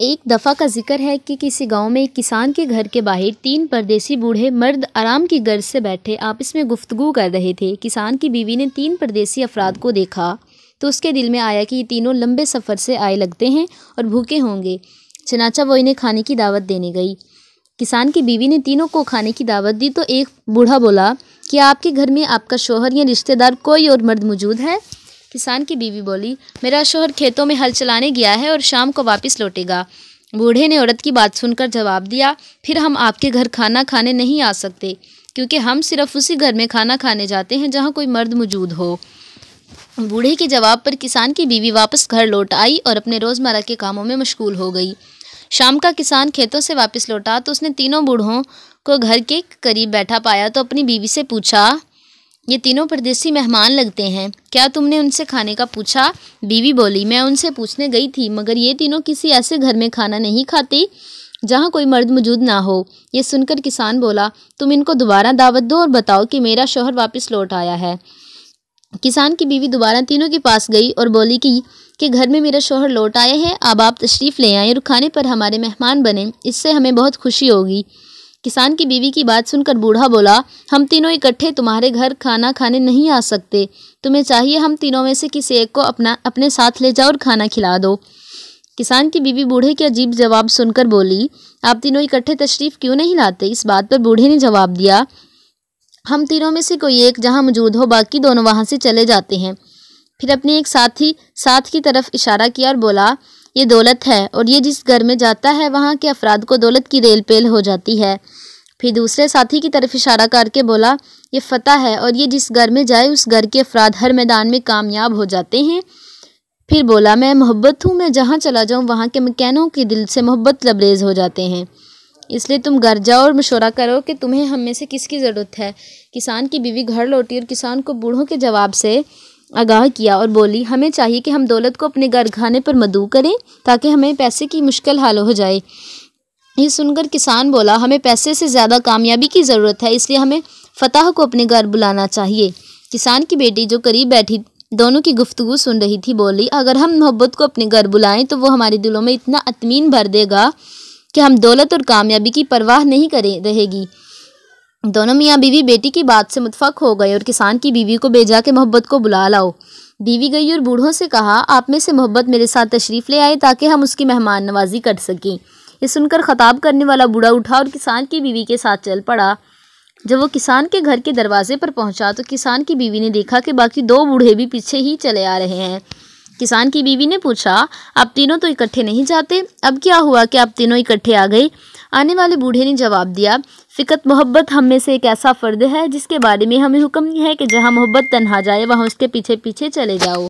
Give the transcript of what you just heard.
एक दफ़ा का जिक्र है कि किसी गांव में एक किसान के घर के बाहर तीन परदेसी बूढ़े मर्द आराम की गर्ज से बैठे आपस में गुफ्तगु कर रहे थे किसान की बीवी ने तीन परदेसी अफराद को देखा तो उसके दिल में आया कि ये तीनों लंबे सफ़र से आए लगते हैं और भूखे होंगे चनाचा वो इन्हें खाने की दावत देने गई किसान की बीवी ने तीनों को खाने की दावत दी तो एक बूढ़ा बोला कि आपके घर में आपका शोहर या रिश्तेदार कोई और मर्द मौजूद है किसान की बीवी बोली मेरा शोहर खेतों में हल चलाने गया है और शाम को वापस लौटेगा बूढ़े ने औरत की बात सुनकर जवाब दिया फिर हम आपके घर खाना खाने नहीं आ सकते क्योंकि हम सिर्फ उसी घर में खाना खाने जाते हैं जहाँ कोई मर्द मौजूद हो बूढ़े के जवाब पर किसान की बीवी वापस घर लौट आई और अपने रोज़मर्रा के कामों में मशगूल हो गई शाम का किसान खेतों से वापस लौटा तो उसने तीनों बूढ़ों को घर के करीब बैठा पाया तो अपनी बीवी से पूछा ये तीनों परदेसी मेहमान लगते हैं क्या तुमने उनसे खाने का पूछा बीवी बोली मैं उनसे पूछने गई थी मगर ये तीनों किसी ऐसे घर में खाना नहीं खाती जहाँ कोई मर्द मौजूद ना हो ये सुनकर किसान बोला तुम इनको दोबारा दावत दो और बताओ कि मेरा शोहर वापस लौट आया है किसान की बीवी दोबारा तीनों के पास गई और बोली कि कि घर में मेरा शोहर लौट आए हैं अब आप तशरीफ़ ले आएँ और खाने पर हमारे मेहमान बने इससे हमें बहुत खुशी होगी किसान की बीवी की बात सुनकर बूढ़ा बोला हम तीनों इकट्ठे तुम्हारे घर खाना खाने नहीं आ सकते तुम्हें चाहिए हम तीनों में से किसी एक को अपना अपने साथ ले जाओ और खाना खिला दो किसान की बीवी बूढ़े के अजीब जवाब सुनकर बोली आप तीनों इकट्ठे तशरीफ़ क्यों नहीं लाते इस बात पर बूढ़े ने जवाब दिया हम तीनों में से कोई एक जहाँ मौजूद हो बाकी दोनों वहां से चले जाते हैं फिर अपने एक साथी साथ की तरफ इशारा किया और बोला ये दौलत है और ये जिस घर में जाता है वहाँ के अफराद को दौलत की रेल पेल हो जाती है फिर दूसरे साथी की तरफ इशारा करके बोला ये फतह है और ये जिस घर में जाए उस घर के अफराद हर मैदान में कामयाब हो जाते हैं फिर बोला मैं मोहब्बत हूँ मैं जहाँ चला जाऊँ वहाँ के मकैनों के दिल से मोहब्बत लबरेज हो जाते हैं इसलिए तुम घर जाओ और मशवरा करो कि तुम्हें हम में से किसकी ज़रूरत है किसान की बीवी घर लौटी और किसान को बूढ़ों के जवाब से आगाह किया और बोली हमें चाहिए कि हम दौलत को अपने घर खाने पर मदू करें ताकि हमें पैसे की मुश्किल हाल हो जाए ये सुनकर किसान बोला हमें पैसे से ज़्यादा कामयाबी की ज़रूरत है इसलिए हमें फतह को अपने घर बुलाना चाहिए किसान की बेटी जो करीब बैठी दोनों की गुफ्तु सुन रही थी बोली अगर हम मोहब्बत को अपने घर बुलाएं तो वो हमारे दिलों में इतना अतमीन भर देगा कि हम दौलत और कामयाबी की परवाह नहीं करें रहेगी दोनों मियाँ बीवी बेटी की बात से मुतफक हो गए और किसान की बीवी को बेजा के मोहब्बत को बुला लाओ बीवी गई और बूढ़ों से कहा आप में से मोहब्बत मेरे साथ तशरीफ़ ले आए ताकि हम उसकी मेहमान नवाजी कर सकें ये सुनकर ख़ताब करने वाला बूढ़ा उठा और किसान की बीवी के साथ चल पड़ा जब वो किसान के घर के दरवाजे पर पहुंचा तो किसान की बीवी ने देखा कि बाकी दो बूढ़े भी पीछे ही चले आ रहे हैं किसान की बीवी ने पूछा आप तीनों तो इकट्ठे नहीं जाते अब क्या हुआ कि आप तीनों इकट्ठे आ गए आने वाले बूढ़े ने जवाब दिया फ़िकत मोहब्बत हम में से एक ऐसा फ़र्द है जिसके बारे में हमें हुक्म है कि जहाँ मोहब्बत तन्हा जाए वहाँ उसके पीछे पीछे चले जाओ